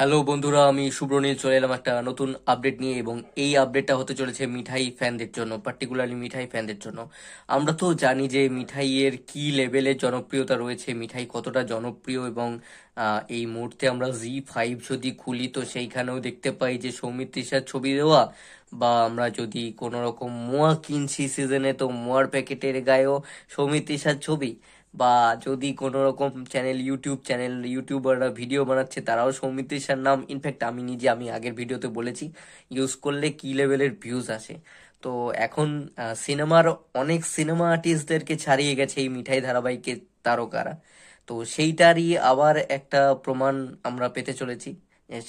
hello বন্ধুরা আমি সুব্রনীল চলে এলাম একটা নতুন আপডেট নিয়ে এবং এই আপডেটটা হতে চলেছে মিঠাই ফ্যানদের জন্য পার্টিকুলারলি মিঠাই ফ্যানদের জন্য আমরা তো জানি যে মিঠাইয়ের কি লেভেলের জনপ্রিয়তা রয়েছে মিঠাই কতটা জনপ্রিয় এবং এই মুহূর্তে আমরা জি ফাইভ যদি খুলি তো সেইখানেও দেখতে পাই যে সৌমিত্রিসার ছবি দেওয়া বা আমরা যদি কোনো রকম মোয়া কিনছি সিজনে তো মোয়ার প্যাকেটের গায়েও সৌমিত্রিসার ছবি বা যদি কোনো রকম চ্যানেল ইউটিউব চ্যানেল ইউটিউবাররা ভিডিও বানাচ্ছে তারাও সৌমিত্র সার নাম ইনফ্যাক্ট আমি নিজে আমি আগের ভিডিওতে বলেছি ইউজ করলে কী লেভেলের ভিউজ আসে তো এখন সিনেমার অনেক সিনেমা আর্টিস্টদেরকে ছাড়িয়ে গেছে এই মিঠাই ধারাবাহিকের তারকারা তো সেইটারই আবার একটা প্রমাণ আমরা পেতে চলেছি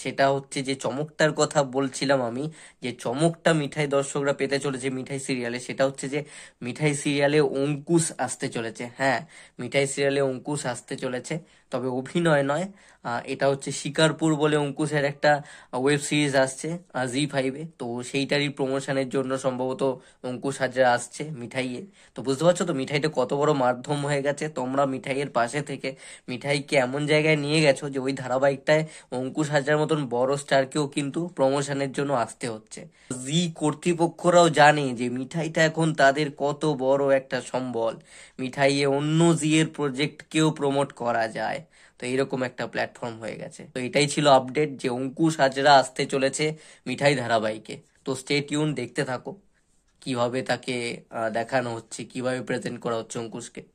সেটা হচ্ছে যে চমকটার কথা বলছিলাম আমি যে চমকটা মিঠাই দর্শকরা পেতে চলেছে মিঠাই সিরিয়ালে সেটা হচ্ছে যে মিঠাই সিরিয়ালে অঙ্কুশ আসতে চলেছে হ্যাঁ মিঠাই সিরিয়ালে অঙ্কুশ আসতে চলেছে তবে অভিনয় নয় এটা হচ্ছে শিকারপুর বলে অঙ্কুশের একটা ওয়েব সিরিজ আসছে জি ফাইভে তো সেইটারই প্রমোশনের জন্য সম্ভবত অঙ্কুশ হাজার আসছে মিঠাইয়ে তো বুঝতে পারছো তো মিঠাইটা কত বড় মাধ্যম হয়ে গেছে তোমরা মিঠাইয়ের পাশে থেকে মিঠাইকে এমন জায়গায় নিয়ে গেছো যে ওই ধারাবাহিকটায় অঙ্কুশ হাজরা রাজার মতন বড় স্টারকেও কিন্তু প্রমোশনের জন্য আসতে হচ্ছে জি কর্তৃপক্ষরাও জানে যে মিঠাইটা এখন তাদের কত বড় একটা সম্বল মিঠাইয়ে অন্য জি প্রজেক্ট প্রজেক্টকেও প্রমোট করা যায় তো এরকম একটা প্ল্যাটফর্ম হয়ে গেছে তো এটাই ছিল আপডেট যে অঙ্কুশ হাজরা আসতে চলেছে মিঠাই ধারাবাহিকে তো স্টেট ইউন দেখতে থাকো কিভাবে তাকে দেখানো হচ্ছে কিভাবে প্রেজেন্ট করা হচ্ছে অঙ্কুশকে